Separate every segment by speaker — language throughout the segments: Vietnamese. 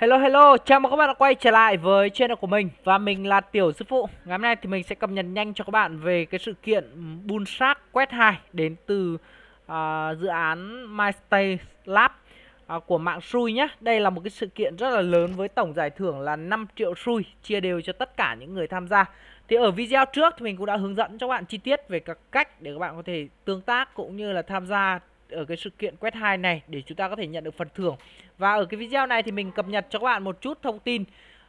Speaker 1: Hello hello, chào mừng các bạn đã quay trở lại với channel của mình và mình là Tiểu Sư Phụ. Ngày hôm nay thì mình sẽ cập nhật nhanh cho các bạn về cái sự kiện bun sát quét 2 đến từ uh, dự án MyStay Lab uh, của mạng Sui nhé. Đây là một cái sự kiện rất là lớn với tổng giải thưởng là 5 triệu Sui chia đều cho tất cả những người tham gia. Thì ở video trước thì mình cũng đã hướng dẫn cho các bạn chi tiết về các cách để các bạn có thể tương tác cũng như là tham gia ở cái sự kiện quét 2 này để chúng ta có thể nhận được phần thưởng. Và ở cái video này thì mình cập nhật cho các bạn một chút thông tin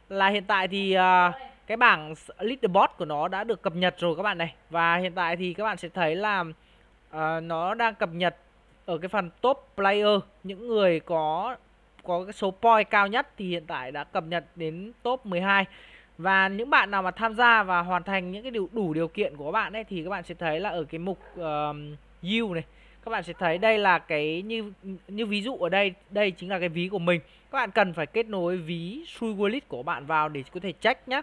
Speaker 1: là hiện tại thì uh, cái bảng leaderboard của nó đã được cập nhật rồi các bạn này. Và hiện tại thì các bạn sẽ thấy là uh, nó đang cập nhật ở cái phần top player, những người có có cái số point cao nhất thì hiện tại đã cập nhật đến top 12. Và những bạn nào mà tham gia và hoàn thành những cái điều đủ điều kiện của các bạn ấy thì các bạn sẽ thấy là ở cái mục uh, yield này các bạn sẽ thấy đây là cái như như ví dụ ở đây đây chính là cái ví của mình các bạn cần phải kết nối ví Sui Wallet của bạn vào để có thể check nhé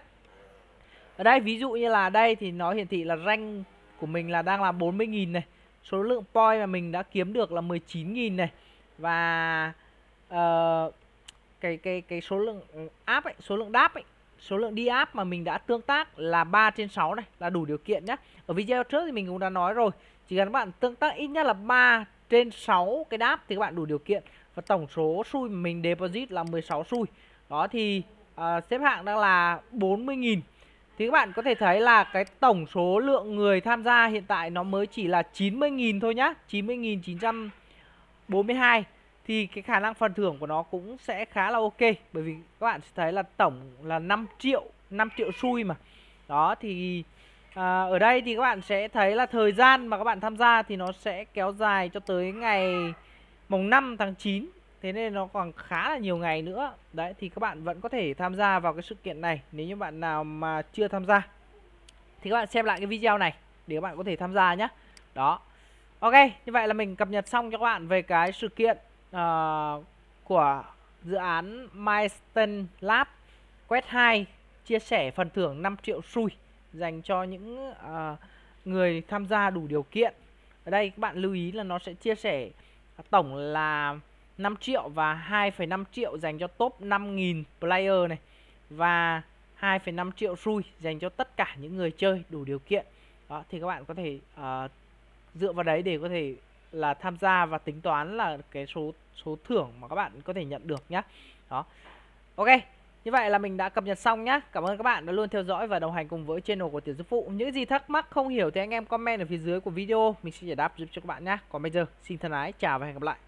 Speaker 1: ở đây ví dụ như là đây thì nó hiển thị là rank của mình là đang là 40.000 này số lượng point mà mình đã kiếm được là 19.000 này và uh, cái cái cái số lượng áp ấy, số lượng đáp ấy số lượng đi app mà mình đã tương tác là 3 trên 6 này là đủ điều kiện nhé. Ở video trước thì mình cũng đã nói rồi, chỉ cần các bạn tương tác ít nhất là 3 trên 6 cái đáp thì các bạn đủ điều kiện và tổng số xui mình deposit là 16 xui. Đó thì à, xếp hạng đang là 40.000. Thì các bạn có thể thấy là cái tổng số lượng người tham gia hiện tại nó mới chỉ là 90.000 thôi nhá, 90.942 thì cái khả năng phần thưởng của nó cũng sẽ khá là ok bởi vì các bạn sẽ thấy là tổng là 5 triệu 5 triệu xui mà đó thì à, ở đây thì các bạn sẽ thấy là thời gian mà các bạn tham gia thì nó sẽ kéo dài cho tới ngày mùng 5 tháng 9 thế nên nó còn khá là nhiều ngày nữa đấy thì các bạn vẫn có thể tham gia vào cái sự kiện này nếu như bạn nào mà chưa tham gia thì các bạn xem lại cái video này để các bạn có thể tham gia nhé đó ok như vậy là mình cập nhật xong cho các bạn về cái sự kiện uh, của dự án Milestone Lab Quest 2 chia sẻ phần thưởng 5 triệu xui dành cho những uh, người tham gia đủ điều kiện. Ở đây các bạn lưu ý là nó sẽ chia sẻ tổng là 5 triệu và 2,5 triệu dành cho top 5.000 player này và 2,5 triệu xui dành cho tất cả những người chơi đủ điều kiện. Đó thì các bạn có thể uh, dựa vào đấy để có thể là tham gia và tính toán là cái số số thưởng mà các bạn có thể nhận được nhé đó ok như vậy là mình đã cập nhật xong nhá. Cảm ơn các bạn đã luôn theo dõi và đồng hành cùng với channel của Tiểu Giúp Phụ Những gì thắc mắc không hiểu thì anh em comment ở phía dưới của video Mình sẽ giải đáp giúp cho các bạn nhá. Còn bây giờ xin thân ái chào và hẹn gặp lại